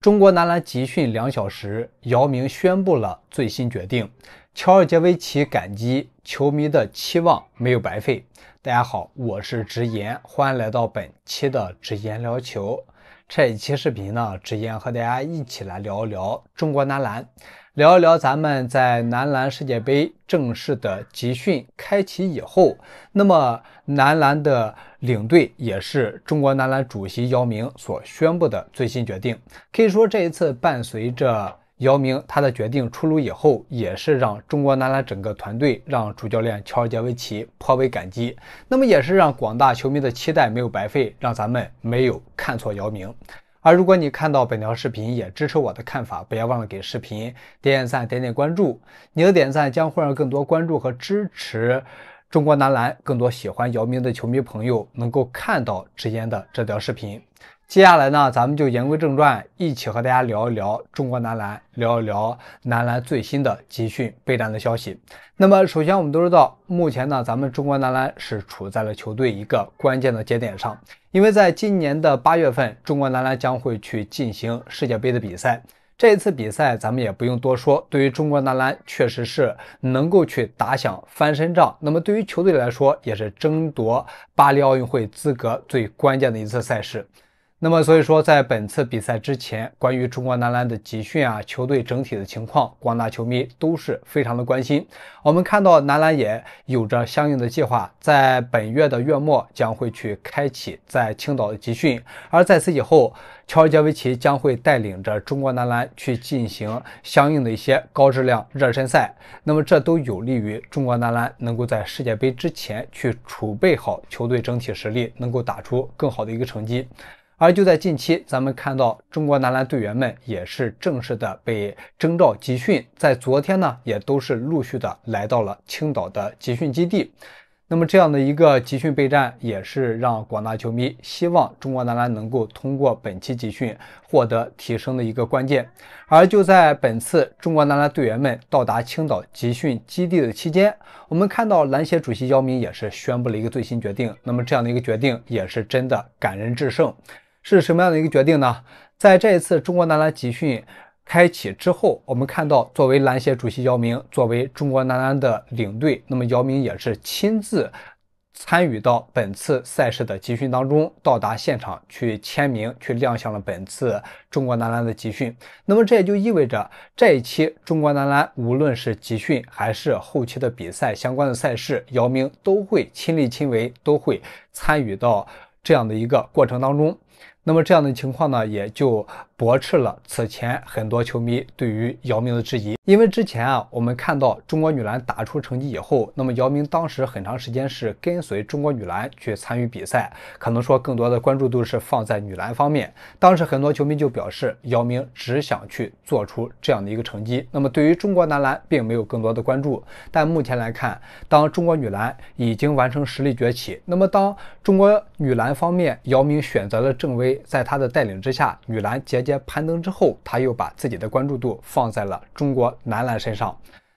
中国男篮集训两小时，姚明宣布了最新决定。乔尔杰维奇感激球迷的期望没有白费。大家好，我是直言，欢迎来到本期的直言聊球。这一期视频呢，直接和大家一起来聊一聊中国男篮，聊一聊咱们在男篮世界杯正式的集训开启以后，那么男篮的领队也是中国男篮主席姚明所宣布的最新决定，可以说这一次伴随着。姚明他的决定出炉以后，也是让中国男篮整个团队，让主教练乔尔杰维奇颇为感激。那么也是让广大球迷的期待没有白费，让咱们没有看错姚明。而如果你看到本条视频，也支持我的看法，不要忘了给视频点赞、点点关注。你的点赞将会让更多关注和支持中国男篮、更多喜欢姚明的球迷朋友能够看到之言的这条视频。接下来呢，咱们就言归正传，一起和大家聊一聊中国男篮，聊一聊男篮最新的集训备战的消息。那么，首先我们都知道，目前呢，咱们中国男篮是处在了球队一个关键的节点上，因为在今年的八月份，中国男篮将会去进行世界杯的比赛。这一次比赛，咱们也不用多说，对于中国男篮确实是能够去打响翻身仗。那么，对于球队来说，也是争夺巴黎奥运会资格最关键的一次赛事。那么，所以说，在本次比赛之前，关于中国男篮的集训啊，球队整体的情况，广大球迷都是非常的关心。我们看到男篮也有着相应的计划，在本月的月末将会去开启在青岛的集训，而在此以后，乔尔杰维奇将会带领着中国男篮去进行相应的一些高质量热身赛。那么，这都有利于中国男篮能够在世界杯之前去储备好球队整体实力，能够打出更好的一个成绩。而就在近期，咱们看到中国男篮队员们也是正式的被征召集训，在昨天呢，也都是陆续的来到了青岛的集训基地。那么这样的一个集训备战，也是让广大球迷希望中国男篮能够通过本期集训获得提升的一个关键。而就在本次中国男篮队员们到达青岛集训基地的期间，我们看到篮协主席姚明也是宣布了一个最新决定。那么这样的一个决定，也是真的感人至胜。是什么样的一个决定呢？在这一次中国男篮集训开启之后，我们看到，作为篮协主席姚明，作为中国男篮的领队，那么姚明也是亲自参与到本次赛事的集训当中，到达现场去签名，去亮相了本次中国男篮的集训。那么这也就意味着，这一期中国男篮无论是集训还是后期的比赛相关的赛事，姚明都会亲力亲为，都会参与到。这样的一个过程当中。那么这样的情况呢，也就驳斥了此前很多球迷对于姚明的质疑。因为之前啊，我们看到中国女篮打出成绩以后，那么姚明当时很长时间是跟随中国女篮去参与比赛，可能说更多的关注度是放在女篮方面。当时很多球迷就表示，姚明只想去做出这样的一个成绩。那么对于中国男篮，并没有更多的关注。但目前来看，当中国女篮已经完成实力崛起，那么当中国女篮方面，姚明选择了郑薇。在他的带领之下，女篮节节攀登之后，他又把自己的关注度放在了中国男篮身上。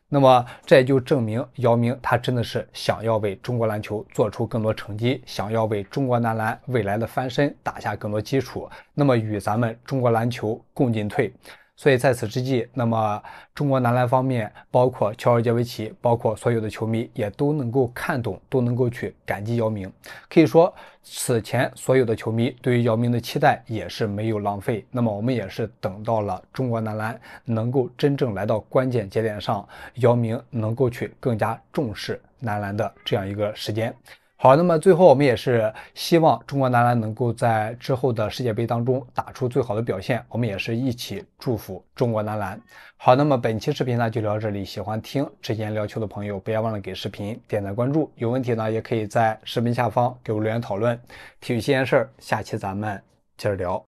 那么，这也就证明姚明他真的是想要为中国篮球做出更多成绩，想要为中国男篮未来的翻身打下更多基础。那么，与咱们中国篮球共进退。所以在此之际，那么中国男篮方面，包括乔尔杰维奇，包括所有的球迷，也都能够看懂，都能够去感激姚明。可以说，此前所有的球迷对于姚明的期待也是没有浪费。那么我们也是等到了中国男篮能够真正来到关键节点上，姚明能够去更加重视男篮的这样一个时间。好，那么最后我们也是希望中国男篮能够在之后的世界杯当中打出最好的表现，我们也是一起祝福中国男篮。好，那么本期视频呢就聊这里，喜欢听直言聊球的朋友，不要忘了给视频点赞关注，有问题呢也可以在视频下方给我留言讨论，体育新鲜事儿，下期咱们接着聊。